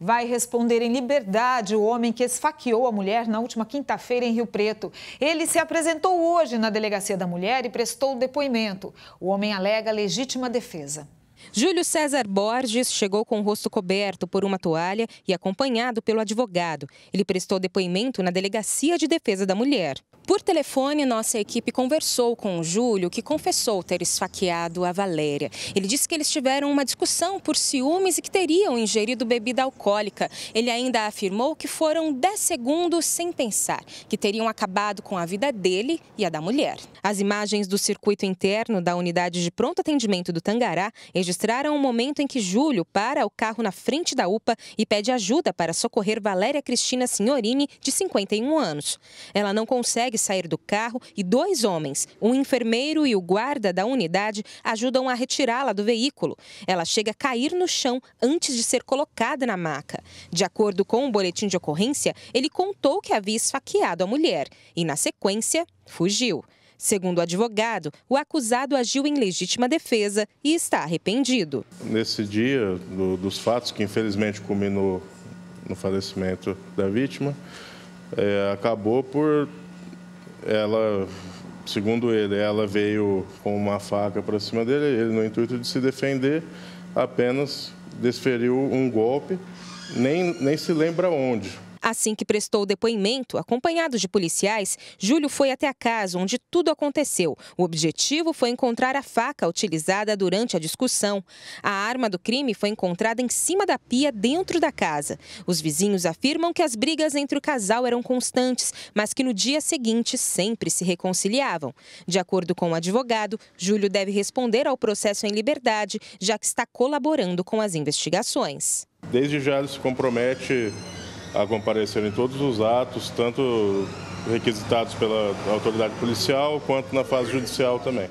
Vai responder em liberdade o homem que esfaqueou a mulher na última quinta-feira em Rio Preto. Ele se apresentou hoje na Delegacia da Mulher e prestou depoimento. O homem alega legítima defesa. Júlio César Borges chegou com o rosto coberto por uma toalha e acompanhado pelo advogado. Ele prestou depoimento na Delegacia de Defesa da Mulher. Por telefone, nossa equipe conversou com o Júlio, que confessou ter esfaqueado a Valéria. Ele disse que eles tiveram uma discussão por ciúmes e que teriam ingerido bebida alcoólica. Ele ainda afirmou que foram 10 segundos sem pensar, que teriam acabado com a vida dele e a da mulher. As imagens do circuito interno da unidade de pronto atendimento do Tangará registraram o um momento em que Júlio para o carro na frente da UPA e pede ajuda para socorrer Valéria Cristina Signorini, de 51 anos. Ela não consegue sair do carro e dois homens, um enfermeiro e o guarda da unidade, ajudam a retirá-la do veículo. Ela chega a cair no chão antes de ser colocada na maca. De acordo com o boletim de ocorrência, ele contou que havia esfaqueado a mulher e, na sequência, fugiu. Segundo o advogado, o acusado agiu em legítima defesa e está arrependido. Nesse dia do, dos fatos, que infelizmente culminou no falecimento da vítima, é, acabou por ela, segundo ele, ela veio com uma faca para cima dele, ele no intuito de se defender, apenas desferiu um golpe, nem, nem se lembra onde, Assim que prestou o depoimento, acompanhado de policiais, Júlio foi até a casa onde tudo aconteceu. O objetivo foi encontrar a faca utilizada durante a discussão. A arma do crime foi encontrada em cima da pia dentro da casa. Os vizinhos afirmam que as brigas entre o casal eram constantes, mas que no dia seguinte sempre se reconciliavam. De acordo com o advogado, Júlio deve responder ao processo em liberdade, já que está colaborando com as investigações. Desde já ele se compromete a comparecer em todos os atos, tanto requisitados pela autoridade policial quanto na fase judicial também.